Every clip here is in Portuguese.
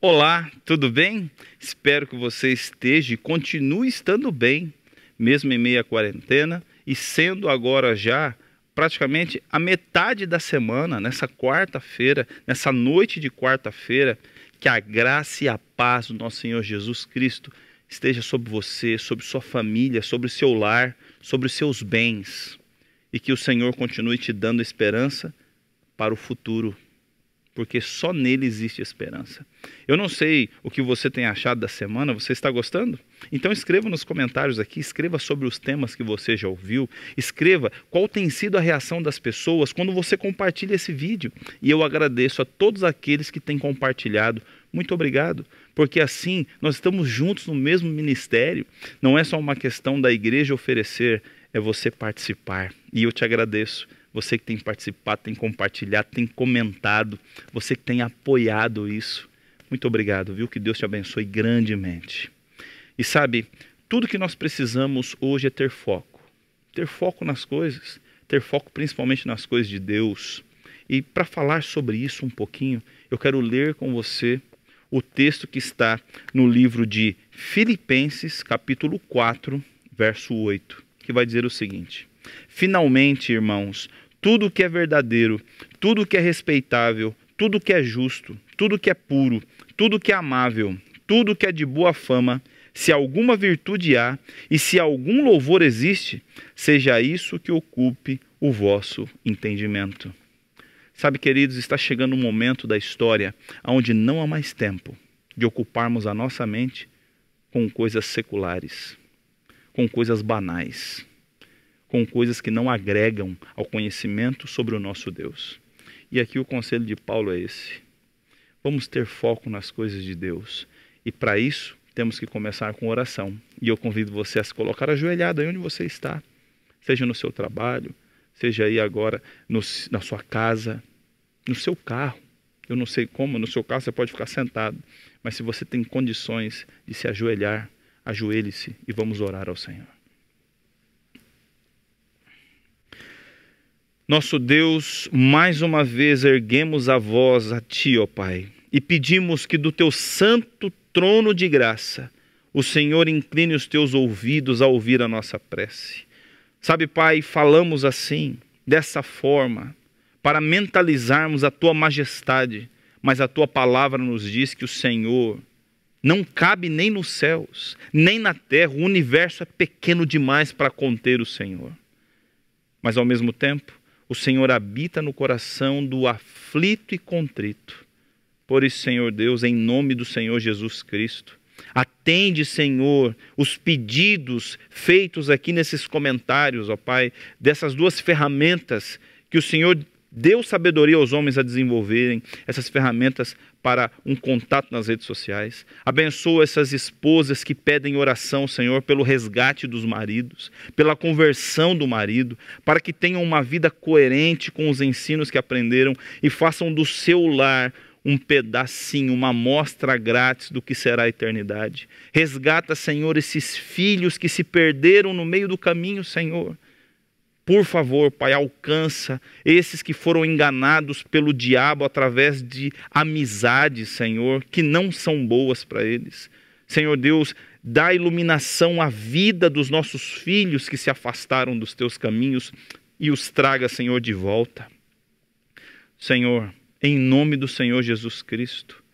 Olá, tudo bem? Espero que você esteja e continue estando bem, mesmo em meia quarentena e sendo agora já praticamente a metade da semana, nessa quarta-feira, nessa noite de quarta-feira, que a graça e a paz do nosso Senhor Jesus Cristo esteja sobre você, sobre sua família, sobre seu lar, sobre seus bens e que o Senhor continue te dando esperança para o futuro porque só nele existe esperança. Eu não sei o que você tem achado da semana, você está gostando? Então escreva nos comentários aqui, escreva sobre os temas que você já ouviu, escreva qual tem sido a reação das pessoas quando você compartilha esse vídeo. E eu agradeço a todos aqueles que têm compartilhado. Muito obrigado, porque assim nós estamos juntos no mesmo ministério. Não é só uma questão da igreja oferecer, é você participar. E eu te agradeço você que tem participado, tem compartilhado, tem comentado, você que tem apoiado isso. Muito obrigado, viu? Que Deus te abençoe grandemente. E sabe, tudo que nós precisamos hoje é ter foco. Ter foco nas coisas, ter foco principalmente nas coisas de Deus. E para falar sobre isso um pouquinho, eu quero ler com você o texto que está no livro de Filipenses, capítulo 4, verso 8, que vai dizer o seguinte: Finalmente, irmãos, tudo que é verdadeiro, tudo que é respeitável, tudo que é justo, tudo que é puro, tudo que é amável, tudo que é de boa fama, se alguma virtude há e se algum louvor existe, seja isso que ocupe o vosso entendimento. Sabe, queridos, está chegando um momento da história onde não há mais tempo de ocuparmos a nossa mente com coisas seculares, com coisas banais com coisas que não agregam ao conhecimento sobre o nosso Deus. E aqui o conselho de Paulo é esse. Vamos ter foco nas coisas de Deus. E para isso, temos que começar com oração. E eu convido você a se colocar ajoelhado aí onde você está, seja no seu trabalho, seja aí agora no, na sua casa, no seu carro. Eu não sei como, no seu carro você pode ficar sentado, mas se você tem condições de se ajoelhar, ajoelhe-se e vamos orar ao Senhor. Nosso Deus, mais uma vez erguemos a voz a Ti, ó Pai, e pedimos que do Teu santo trono de graça, o Senhor incline os Teus ouvidos a ouvir a nossa prece. Sabe, Pai, falamos assim, dessa forma, para mentalizarmos a Tua majestade, mas a Tua palavra nos diz que o Senhor não cabe nem nos céus, nem na terra, o universo é pequeno demais para conter o Senhor. Mas ao mesmo tempo, o Senhor habita no coração do aflito e contrito. Por isso, Senhor Deus, em nome do Senhor Jesus Cristo, atende, Senhor, os pedidos feitos aqui nesses comentários, ó Pai, dessas duas ferramentas que o Senhor deu sabedoria aos homens a desenvolverem essas ferramentas para um contato nas redes sociais. Abençoa essas esposas que pedem oração, Senhor, pelo resgate dos maridos, pela conversão do marido, para que tenham uma vida coerente com os ensinos que aprenderam e façam do seu lar um pedacinho, uma amostra grátis do que será a eternidade. Resgata, Senhor, esses filhos que se perderam no meio do caminho, Senhor por favor, Pai, alcança esses que foram enganados pelo diabo através de amizades, Senhor, que não são boas para eles. Senhor Deus, dá iluminação à vida dos nossos filhos que se afastaram dos teus caminhos e os traga, Senhor, de volta. Senhor, em nome do Senhor Jesus Cristo,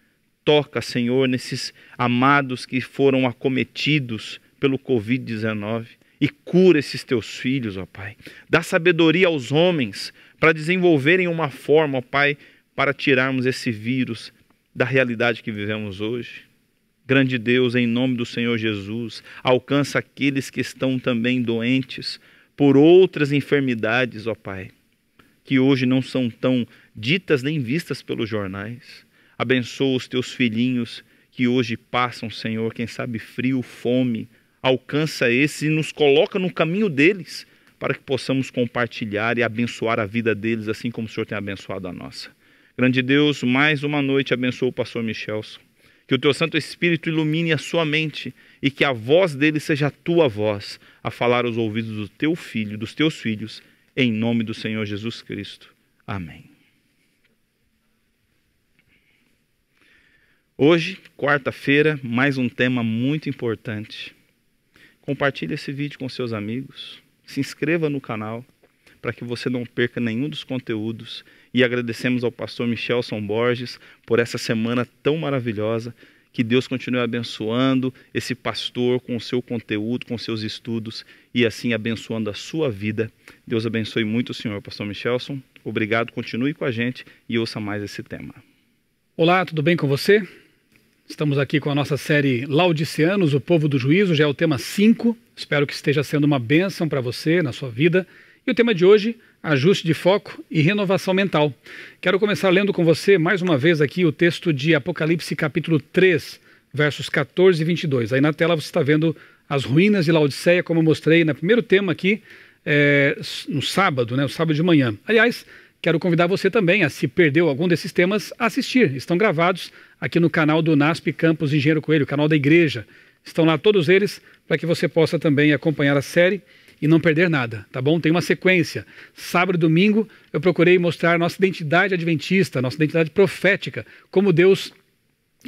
toca, Senhor, nesses amados que foram acometidos pelo Covid-19 e cura esses teus filhos, ó Pai. Dá sabedoria aos homens para desenvolverem uma forma, ó Pai, para tirarmos esse vírus da realidade que vivemos hoje. Grande Deus, em nome do Senhor Jesus, alcança aqueles que estão também doentes por outras enfermidades, ó Pai, que hoje não são tão ditas nem vistas pelos jornais. Abençoa os teus filhinhos que hoje passam, Senhor, quem sabe frio, fome, alcança esses e nos coloca no caminho deles para que possamos compartilhar e abençoar a vida deles, assim como o Senhor tem abençoado a nossa. Grande Deus, mais uma noite abençoa o pastor Michelson. Que o teu Santo Espírito ilumine a sua mente e que a voz dele seja a tua voz a falar aos ouvidos do teu filho, dos teus filhos, em nome do Senhor Jesus Cristo. Amém. Hoje, quarta-feira, mais um tema muito importante. Compartilhe esse vídeo com seus amigos. Se inscreva no canal para que você não perca nenhum dos conteúdos. E agradecemos ao pastor Michelson Borges por essa semana tão maravilhosa. Que Deus continue abençoando esse pastor com o seu conteúdo, com seus estudos e assim abençoando a sua vida. Deus abençoe muito o senhor, pastor Michelson. Obrigado, continue com a gente e ouça mais esse tema. Olá, tudo bem com você? Estamos aqui com a nossa série Laudicianos, o povo do juízo, já é o tema 5. Espero que esteja sendo uma bênção para você na sua vida. E o tema de hoje, ajuste de foco e renovação mental. Quero começar lendo com você mais uma vez aqui o texto de Apocalipse capítulo 3, versos 14 e 22. Aí na tela você está vendo as ruínas de Laodiceia, como eu mostrei no primeiro tema aqui, é, no sábado, né, o sábado de manhã. Aliás, Quero convidar você também a, se perdeu algum desses temas, a assistir. Estão gravados aqui no canal do NASP Campos Engenheiro Coelho, canal da igreja. Estão lá todos eles para que você possa também acompanhar a série e não perder nada, tá bom? Tem uma sequência. Sábado e domingo eu procurei mostrar nossa identidade adventista, nossa identidade profética, como Deus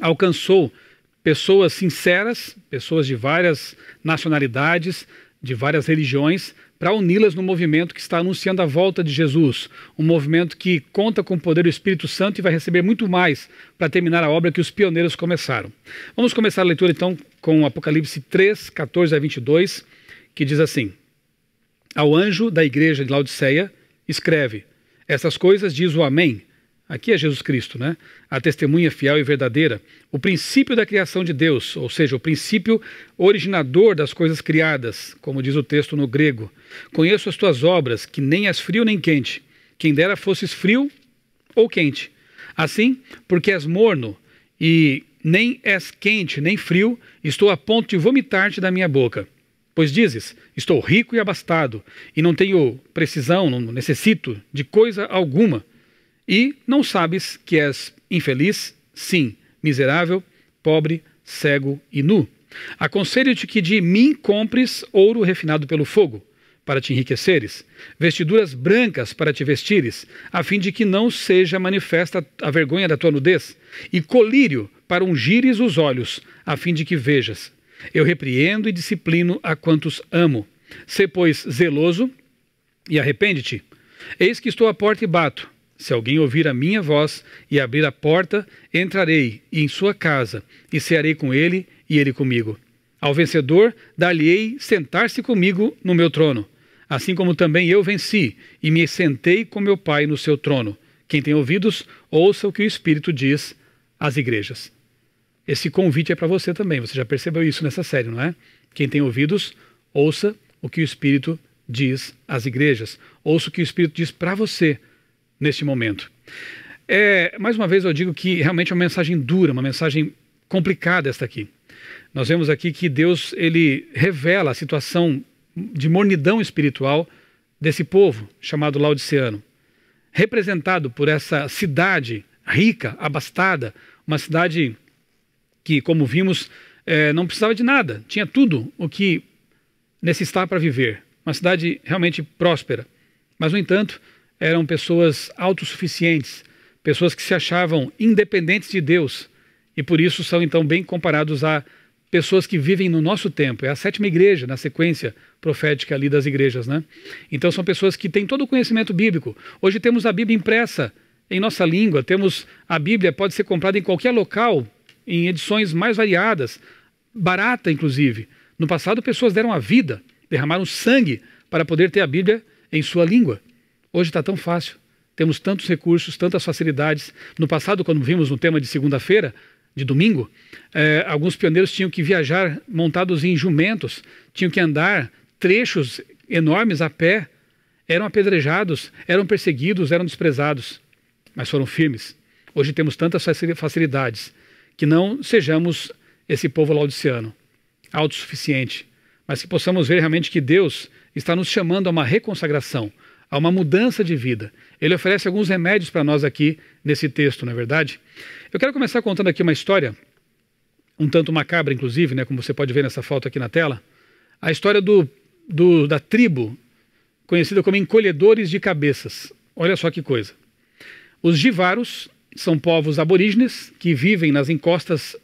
alcançou pessoas sinceras, pessoas de várias nacionalidades, de várias religiões, para uni-las no movimento que está anunciando a volta de Jesus, um movimento que conta com o poder do Espírito Santo e vai receber muito mais para terminar a obra que os pioneiros começaram. Vamos começar a leitura então com Apocalipse 3, 14 a 22, que diz assim: Ao anjo da igreja de Laodiceia, escreve: Essas coisas diz o Amém Aqui é Jesus Cristo, né? A testemunha fiel e verdadeira, o princípio da criação de Deus, ou seja, o princípio originador das coisas criadas, como diz o texto no grego. Conheço as tuas obras, que nem és frio nem quente. Quem dera fosses frio ou quente. Assim, porque és morno e nem és quente nem frio, estou a ponto de vomitar-te da minha boca. Pois dizes: Estou rico e abastado, e não tenho precisão, não necessito de coisa alguma. E não sabes que és infeliz, sim, miserável, pobre, cego e nu. Aconselho-te que de mim compres ouro refinado pelo fogo, para te enriqueceres, vestiduras brancas para te vestires, a fim de que não seja manifesta a vergonha da tua nudez, e colírio para ungires os olhos, a fim de que vejas. Eu repreendo e disciplino a quantos amo. Sê, pois, zeloso e arrepende-te. Eis que estou à porta e bato. Se alguém ouvir a minha voz e abrir a porta, entrarei em sua casa e cearei com ele e ele comigo. Ao vencedor, dar-lhe-ei sentar-se comigo no meu trono, assim como também eu venci e me sentei com meu Pai no seu trono. Quem tem ouvidos, ouça o que o Espírito diz às igrejas. Esse convite é para você também, você já percebeu isso nessa série, não é? Quem tem ouvidos, ouça o que o Espírito diz às igrejas, ouça o que o Espírito diz para você neste momento. É, mais uma vez eu digo que realmente é uma mensagem dura, uma mensagem complicada esta aqui. Nós vemos aqui que Deus ele revela a situação de mornidão espiritual desse povo chamado Laodiceano, representado por essa cidade rica, abastada, uma cidade que, como vimos, é, não precisava de nada, tinha tudo o que necessitava para viver, uma cidade realmente próspera. Mas, no entanto, eram pessoas autossuficientes, pessoas que se achavam independentes de Deus e por isso são então bem comparados a pessoas que vivem no nosso tempo. É a sétima igreja na sequência profética ali das igrejas, né? Então são pessoas que têm todo o conhecimento bíblico. Hoje temos a Bíblia impressa em nossa língua, temos a Bíblia pode ser comprada em qualquer local, em edições mais variadas, barata inclusive. No passado pessoas deram a vida, derramaram sangue para poder ter a Bíblia em sua língua. Hoje está tão fácil. Temos tantos recursos, tantas facilidades. No passado, quando vimos no tema de segunda-feira, de domingo, eh, alguns pioneiros tinham que viajar montados em jumentos, tinham que andar trechos enormes a pé, eram apedrejados, eram perseguidos, eram desprezados, mas foram firmes. Hoje temos tantas facilidades que não sejamos esse povo laodiceano, autossuficiente, mas que possamos ver realmente que Deus está nos chamando a uma reconsagração, a uma mudança de vida. Ele oferece alguns remédios para nós aqui nesse texto, não é verdade? Eu quero começar contando aqui uma história, um tanto macabra, inclusive, né, como você pode ver nessa foto aqui na tela, a história do, do da tribo conhecida como encolhedores de cabeças. Olha só que coisa. Os givaros são povos aborígenes que vivem nas encostas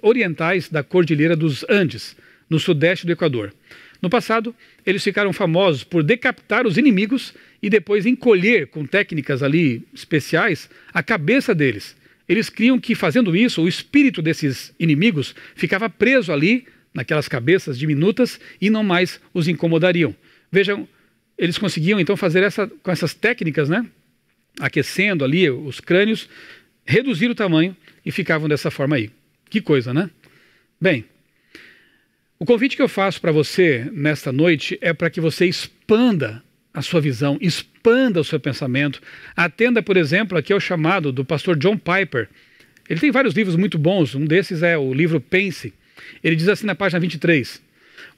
orientais da Cordilheira dos Andes, no sudeste do Equador. No passado, eles ficaram famosos por decapitar os inimigos e depois encolher com técnicas ali especiais a cabeça deles. Eles criam que fazendo isso, o espírito desses inimigos ficava preso ali naquelas cabeças diminutas e não mais os incomodariam. Vejam, eles conseguiam então fazer essa com essas técnicas, né? Aquecendo ali os crânios, reduzir o tamanho e ficavam dessa forma aí. Que coisa, né? Bem, o convite que eu faço para você nesta noite é para que você expanda a sua visão, expanda o seu pensamento. Atenda, por exemplo, aqui ao é chamado do pastor John Piper. Ele tem vários livros muito bons, um desses é o livro Pense. Ele diz assim na página 23: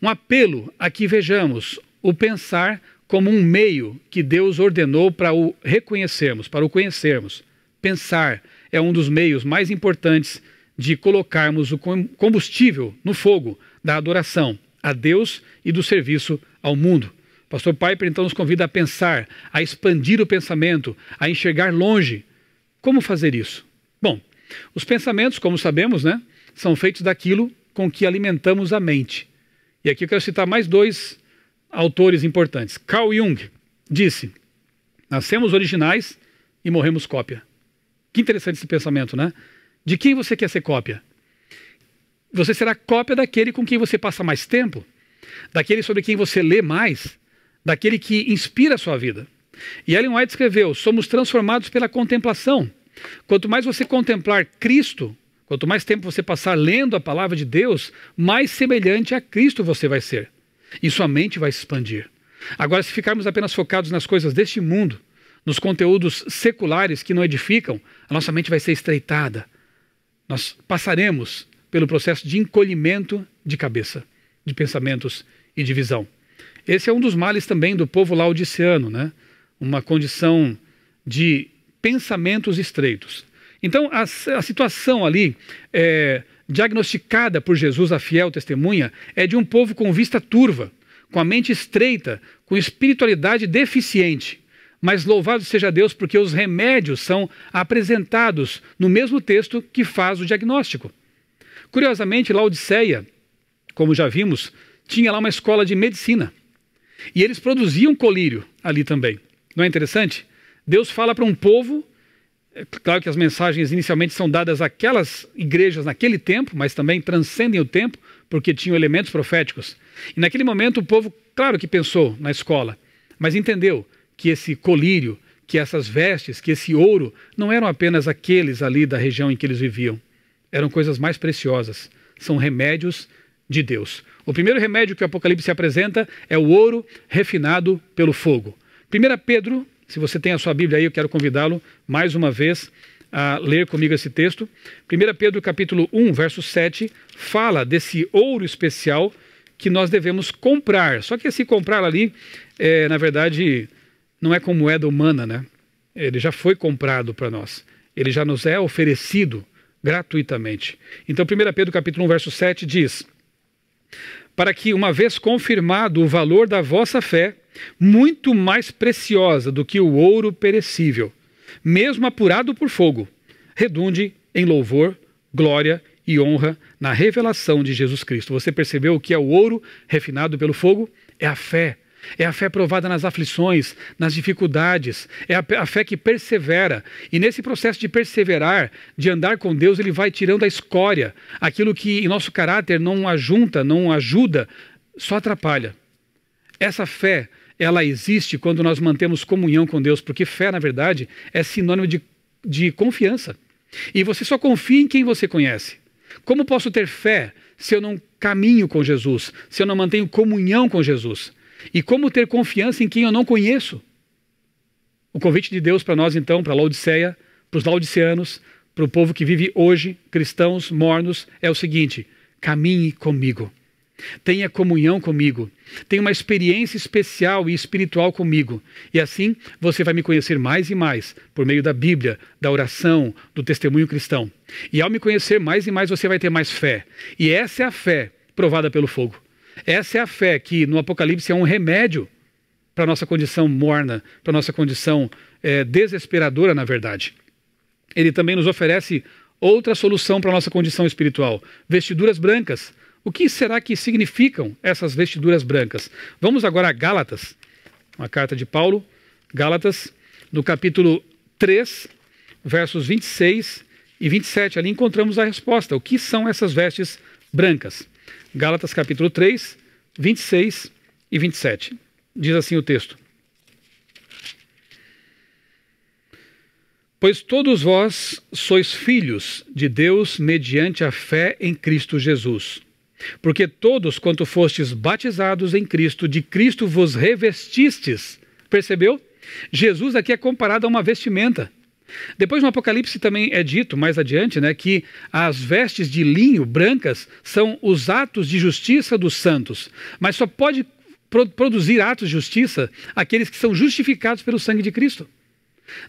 Um apelo a que vejamos o pensar como um meio que Deus ordenou para o reconhecermos, para o conhecermos. Pensar é um dos meios mais importantes de colocarmos o combustível no fogo da adoração a Deus e do serviço ao mundo. Pastor Piper então nos convida a pensar, a expandir o pensamento, a enxergar longe. Como fazer isso? Bom, os pensamentos, como sabemos, né, são feitos daquilo com que alimentamos a mente. E aqui eu quero citar mais dois autores importantes. Carl Jung disse: Nascemos originais e morremos cópia. Que interessante esse pensamento, né? De quem você quer ser cópia? Você será cópia daquele com quem você passa mais tempo, daquele sobre quem você lê mais, daquele que inspira a sua vida. E Ellen White escreveu: somos transformados pela contemplação. Quanto mais você contemplar Cristo, quanto mais tempo você passar lendo a palavra de Deus, mais semelhante a Cristo você vai ser. E sua mente vai se expandir. Agora, se ficarmos apenas focados nas coisas deste mundo, nos conteúdos seculares que não edificam, a nossa mente vai ser estreitada. Nós passaremos pelo processo de encolhimento de cabeça, de pensamentos e de visão. Esse é um dos males também do povo laodiceano, né? uma condição de pensamentos estreitos. Então, a, a situação ali, é, diagnosticada por Jesus, a fiel testemunha, é de um povo com vista turva, com a mente estreita, com espiritualidade deficiente. Mas louvado seja Deus, porque os remédios são apresentados no mesmo texto que faz o diagnóstico. Curiosamente, Laodiceia, como já vimos, tinha lá uma escola de medicina. E eles produziam colírio ali também. Não é interessante? Deus fala para um povo. É claro que as mensagens inicialmente são dadas àquelas igrejas naquele tempo, mas também transcendem o tempo, porque tinham elementos proféticos. E naquele momento o povo, claro que pensou na escola, mas entendeu que esse colírio, que essas vestes, que esse ouro, não eram apenas aqueles ali da região em que eles viviam. Eram coisas mais preciosas. São remédios de Deus. O primeiro remédio que o Apocalipse apresenta é o ouro refinado pelo fogo. 1 Pedro, se você tem a sua Bíblia aí, eu quero convidá-lo mais uma vez a ler comigo esse texto. 1 Pedro capítulo 1, verso 7, fala desse ouro especial que nós devemos comprar. Só que esse comprar ali, é, na verdade, não é com moeda humana, né? Ele já foi comprado para nós. Ele já nos é oferecido gratuitamente. Então, 1 Pedro capítulo 1, verso 7 diz para que, uma vez confirmado o valor da vossa fé, muito mais preciosa do que o ouro perecível, mesmo apurado por fogo, redunde em louvor, glória e honra na revelação de Jesus Cristo. Você percebeu o que é o ouro refinado pelo fogo? É a fé é a fé provada nas aflições, nas dificuldades, é a, fé que persevera. E nesse processo de perseverar, de andar com Deus, ele vai tirando a escória, aquilo que em nosso caráter não ajunta, não ajuda, só atrapalha. Essa fé, ela existe quando nós mantemos comunhão com Deus, porque fé, na verdade, é sinônimo de, de confiança. E você só confia em quem você conhece. Como posso ter fé se eu não caminho com Jesus, se eu não mantenho comunhão com Jesus? E como ter confiança em quem eu não conheço? O convite de Deus para nós, então, para Laodiceia, para os laodiceanos, para o povo que vive hoje, cristãos, mornos, é o seguinte: caminhe comigo. Tenha comunhão comigo, tenha uma experiência especial e espiritual comigo. E assim você vai me conhecer mais e mais por meio da Bíblia, da oração, do testemunho cristão. E ao me conhecer mais e mais, você vai ter mais fé. E essa é a fé provada pelo fogo. Essa é a fé que no Apocalipse é um remédio para a nossa condição morna, para a nossa condição é, desesperadora, na verdade. Ele também nos oferece outra solução para a nossa condição espiritual: vestiduras brancas. O que será que significam essas vestiduras brancas? Vamos agora a Gálatas, uma carta de Paulo, Gálatas, no capítulo 3, versos 26 e 27. Ali encontramos a resposta: o que são essas vestes brancas? Gálatas capítulo 3, 26 e 27. Diz assim o texto: Pois todos vós sois filhos de Deus mediante a fé em Cristo Jesus. Porque todos quanto fostes batizados em Cristo, de Cristo vos revestistes. Percebeu? Jesus aqui é comparado a uma vestimenta. Depois no Apocalipse também é dito, mais adiante, né, que as vestes de linho brancas são os atos de justiça dos santos, mas só pode produzir atos de justiça aqueles que são justificados pelo sangue de Cristo.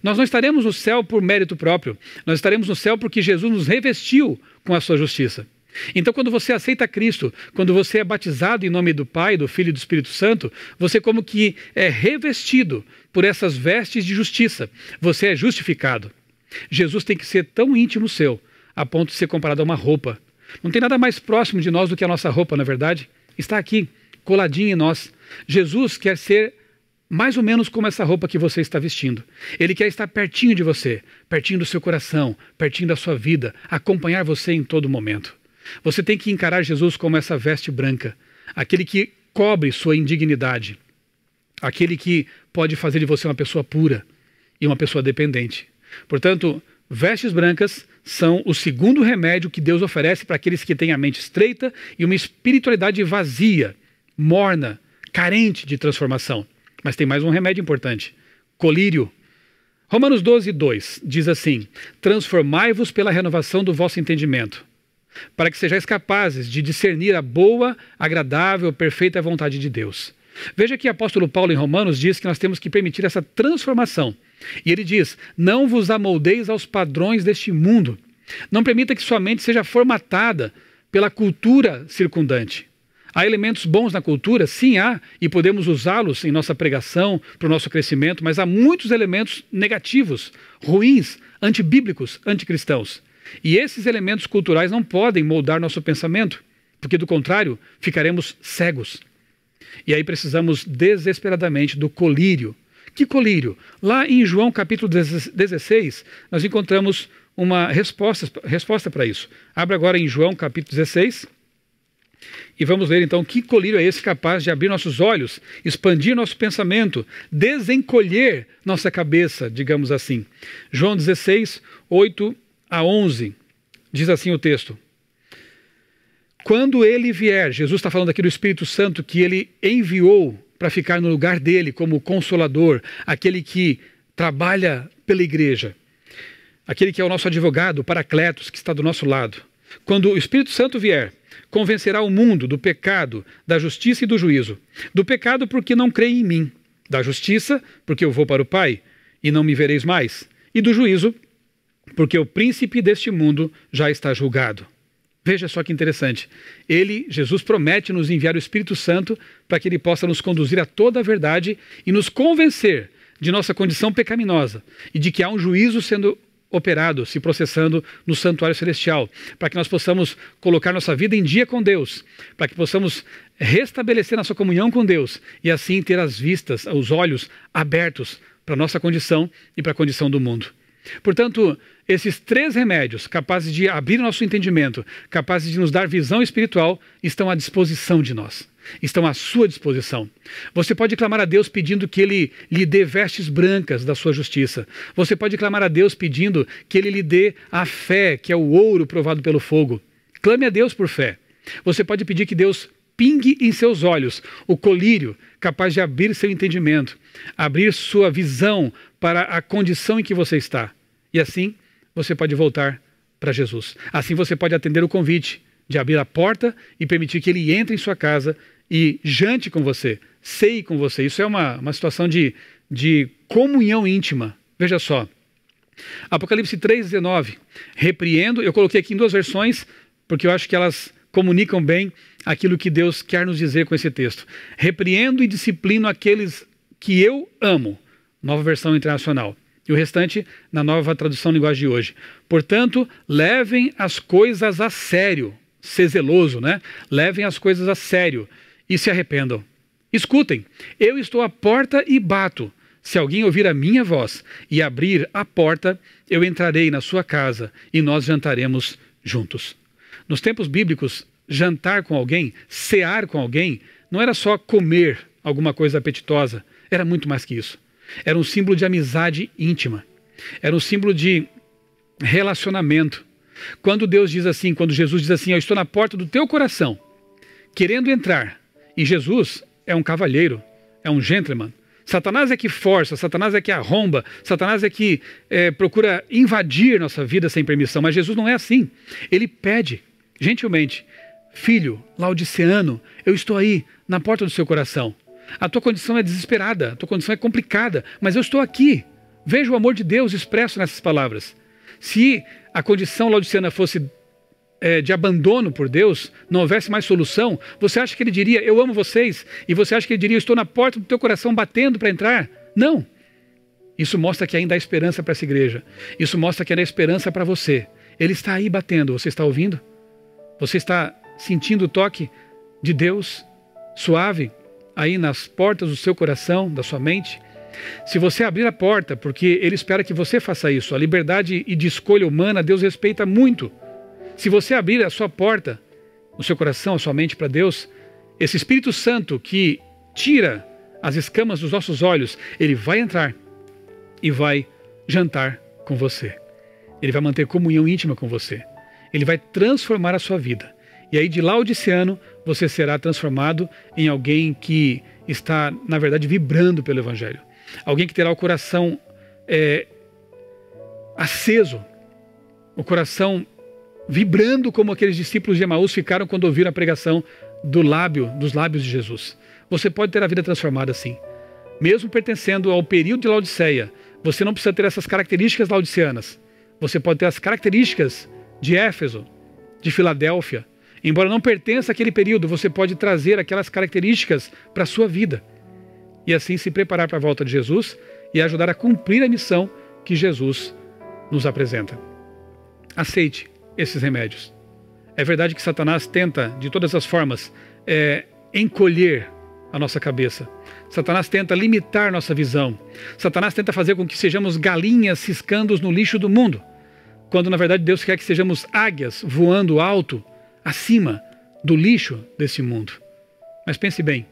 Nós não estaremos no céu por mérito próprio, nós estaremos no céu porque Jesus nos revestiu com a sua justiça. Então, quando você aceita Cristo, quando você é batizado em nome do Pai, do Filho e do Espírito Santo, você, como que é revestido por essas vestes de justiça, você é justificado. Jesus tem que ser tão íntimo seu, a ponto de ser comparado a uma roupa. Não tem nada mais próximo de nós do que a nossa roupa, na é verdade. Está aqui, coladinho em nós. Jesus quer ser mais ou menos como essa roupa que você está vestindo. Ele quer estar pertinho de você, pertinho do seu coração, pertinho da sua vida, acompanhar você em todo momento. Você tem que encarar Jesus como essa veste branca, aquele que cobre sua indignidade, aquele que pode fazer de você uma pessoa pura e uma pessoa dependente. Portanto, vestes brancas são o segundo remédio que Deus oferece para aqueles que têm a mente estreita e uma espiritualidade vazia, morna, carente de transformação. Mas tem mais um remédio importante: colírio. Romanos 12, 2 diz assim: Transformai-vos pela renovação do vosso entendimento para que sejais capazes de discernir a boa, agradável, perfeita vontade de Deus. Veja que o apóstolo Paulo em Romanos diz que nós temos que permitir essa transformação. E ele diz: Não vos amoldeis aos padrões deste mundo. Não permita que sua mente seja formatada pela cultura circundante. Há elementos bons na cultura? Sim, há, e podemos usá-los em nossa pregação, para o nosso crescimento, mas há muitos elementos negativos, ruins, antibíblicos, anticristãos. E esses elementos culturais não podem moldar nosso pensamento, porque do contrário, ficaremos cegos. E aí precisamos desesperadamente do colírio. Que colírio? Lá em João capítulo 16, nós encontramos uma resposta, resposta para isso. Abra agora em João capítulo 16. E vamos ver então que colírio é esse capaz de abrir nossos olhos, expandir nosso pensamento, desencolher nossa cabeça, digamos assim. João 16, 8 a 11, diz assim o texto: Quando ele vier, Jesus está falando aqui do Espírito Santo que ele enviou para ficar no lugar dele como consolador, aquele que trabalha pela igreja, aquele que é o nosso advogado, o Paracletos, que está do nosso lado. Quando o Espírito Santo vier, convencerá o mundo do pecado, da justiça e do juízo. Do pecado, porque não creem em mim. Da justiça, porque eu vou para o Pai e não me vereis mais. E do juízo, porque o príncipe deste mundo já está julgado. Veja só que interessante. Ele, Jesus, promete nos enviar o Espírito Santo para que ele possa nos conduzir a toda a verdade e nos convencer de nossa condição pecaminosa e de que há um juízo sendo operado, se processando no santuário celestial, para que nós possamos colocar nossa vida em dia com Deus, para que possamos restabelecer nossa comunhão com Deus e assim ter as vistas, os olhos abertos para nossa condição e para a condição do mundo. Portanto, esses três remédios, capazes de abrir nosso entendimento, capazes de nos dar visão espiritual, estão à disposição de nós, estão à sua disposição. Você pode clamar a Deus pedindo que Ele lhe dê vestes brancas da sua justiça. Você pode clamar a Deus pedindo que Ele lhe dê a fé, que é o ouro provado pelo fogo. Clame a Deus por fé. Você pode pedir que Deus pingue em seus olhos o colírio capaz de abrir seu entendimento, abrir sua visão para a condição em que você está. E assim você pode voltar para Jesus. Assim você pode atender o convite de abrir a porta e permitir que ele entre em sua casa e jante com você, ceie com você. Isso é uma, uma situação de, de comunhão íntima. Veja só. Apocalipse 3,19. Repreendo, eu coloquei aqui em duas versões, porque eu acho que elas comunicam bem aquilo que Deus quer nos dizer com esse texto. Repreendo e disciplino aqueles que eu amo. Nova versão internacional. E o restante na nova tradução linguagem de hoje. Portanto, levem as coisas a sério. Ser zeloso, né? Levem as coisas a sério e se arrependam. Escutem, eu estou à porta e bato. Se alguém ouvir a minha voz e abrir a porta, eu entrarei na sua casa e nós jantaremos juntos. Nos tempos bíblicos, jantar com alguém, cear com alguém, não era só comer alguma coisa apetitosa, era muito mais que isso. Era um símbolo de amizade íntima, era um símbolo de relacionamento. Quando Deus diz assim, quando Jesus diz assim, eu estou na porta do teu coração, querendo entrar, e Jesus é um cavalheiro, é um gentleman. Satanás é que força, Satanás é que arromba, Satanás é que é, procura invadir nossa vida sem permissão, mas Jesus não é assim. Ele pede, gentilmente, Filho, laodiceano, eu estou aí, na porta do seu coração. A tua condição é desesperada, a tua condição é complicada, mas eu estou aqui. Veja o amor de Deus expresso nessas palavras. Se a condição laodiceana fosse é, de abandono por Deus, não houvesse mais solução, você acha que ele diria, eu amo vocês? E você acha que ele diria, eu estou na porta do teu coração batendo para entrar? Não. Isso mostra que ainda há esperança para essa igreja. Isso mostra que ainda há esperança para você. Ele está aí batendo, você está ouvindo? Você está sentindo o toque de Deus suave aí nas portas do seu coração, da sua mente, se você abrir a porta, porque ele espera que você faça isso, a liberdade e de escolha humana Deus respeita muito. Se você abrir a sua porta, o seu coração, a sua mente para Deus, esse Espírito Santo que tira as escamas dos nossos olhos, ele vai entrar e vai jantar com você. Ele vai manter comunhão íntima com você. Ele vai transformar a sua vida. E aí de laodiciano você será transformado em alguém que está, na verdade, vibrando pelo Evangelho. Alguém que terá o coração é, aceso, o coração vibrando como aqueles discípulos de Emaús ficaram quando ouviram a pregação do lábio, dos lábios de Jesus. Você pode ter a vida transformada assim. Mesmo pertencendo ao período de Laodiceia, você não precisa ter essas características laodiceanas. Você pode ter as características de Éfeso, de Filadélfia, Embora não pertença àquele período, você pode trazer aquelas características para a sua vida e assim se preparar para a volta de Jesus e ajudar a cumprir a missão que Jesus nos apresenta. Aceite esses remédios. É verdade que Satanás tenta, de todas as formas, é, encolher a nossa cabeça. Satanás tenta limitar nossa visão. Satanás tenta fazer com que sejamos galinhas ciscando no lixo do mundo, quando na verdade Deus quer que sejamos águias voando alto acima do lixo desse mundo. Mas pense bem: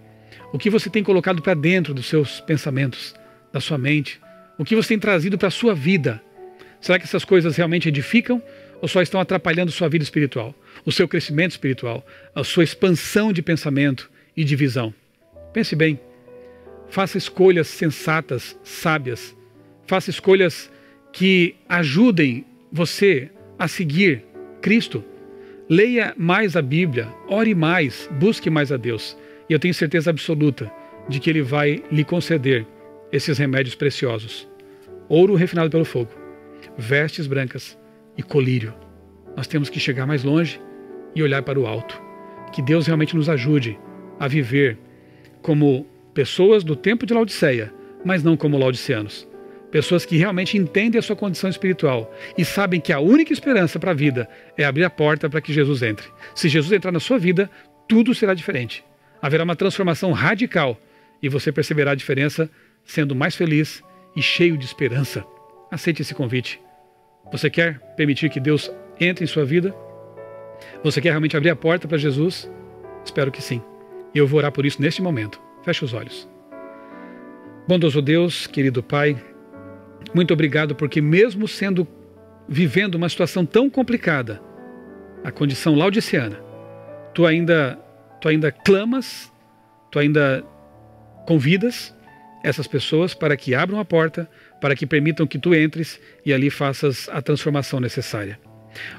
o que você tem colocado para dentro dos seus pensamentos, da sua mente, o que você tem trazido para a sua vida? Será que essas coisas realmente edificam ou só estão atrapalhando sua vida espiritual, o seu crescimento espiritual, a sua expansão de pensamento e de visão? Pense bem. Faça escolhas sensatas, sábias. Faça escolhas que ajudem você a seguir Cristo Leia mais a Bíblia, ore mais, busque mais a Deus. E eu tenho certeza absoluta de que Ele vai lhe conceder esses remédios preciosos: ouro refinado pelo fogo, vestes brancas e colírio. Nós temos que chegar mais longe e olhar para o alto. Que Deus realmente nos ajude a viver como pessoas do tempo de Laodiceia, mas não como laodiceanos pessoas que realmente entendem a sua condição espiritual e sabem que a única esperança para a vida é abrir a porta para que Jesus entre. Se Jesus entrar na sua vida, tudo será diferente. Haverá uma transformação radical e você perceberá a diferença sendo mais feliz e cheio de esperança. Aceite esse convite. Você quer permitir que Deus entre em sua vida? Você quer realmente abrir a porta para Jesus? Espero que sim. E eu vou orar por isso neste momento. Feche os olhos. Bondoso Deus, querido Pai, muito obrigado porque mesmo sendo vivendo uma situação tão complicada, a condição laudiciana, tu ainda tu ainda clamas, tu ainda convidas essas pessoas para que abram a porta, para que permitam que tu entres e ali faças a transformação necessária.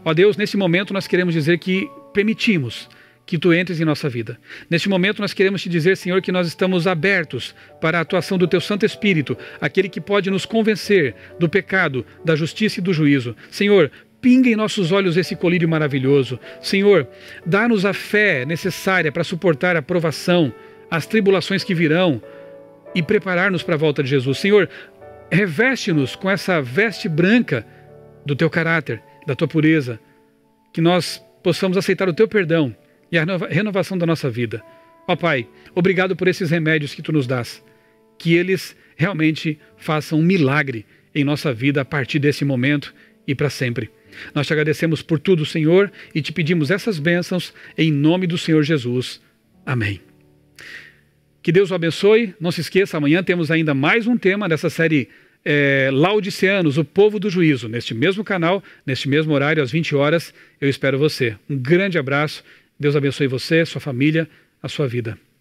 Ó Deus, nesse momento nós queremos dizer que permitimos que tu entres em nossa vida. Neste momento, nós queremos te dizer, Senhor, que nós estamos abertos para a atuação do teu Santo Espírito, aquele que pode nos convencer do pecado, da justiça e do juízo. Senhor, pinga em nossos olhos esse colírio maravilhoso. Senhor, dá-nos a fé necessária para suportar a provação, as tribulações que virão e preparar-nos para a volta de Jesus. Senhor, reveste-nos com essa veste branca do teu caráter, da tua pureza, que nós possamos aceitar o teu perdão e a renovação da nossa vida. Ó Pai, obrigado por esses remédios que tu nos dás. Que eles realmente façam um milagre em nossa vida a partir desse momento e para sempre. Nós te agradecemos por tudo, Senhor, e te pedimos essas bênçãos em nome do Senhor Jesus. Amém. Que Deus o abençoe. Não se esqueça, amanhã temos ainda mais um tema dessa série é, o povo do juízo, neste mesmo canal, neste mesmo horário, às 20 horas. Eu espero você. Um grande abraço Deus abençoe você, sua família, a sua vida.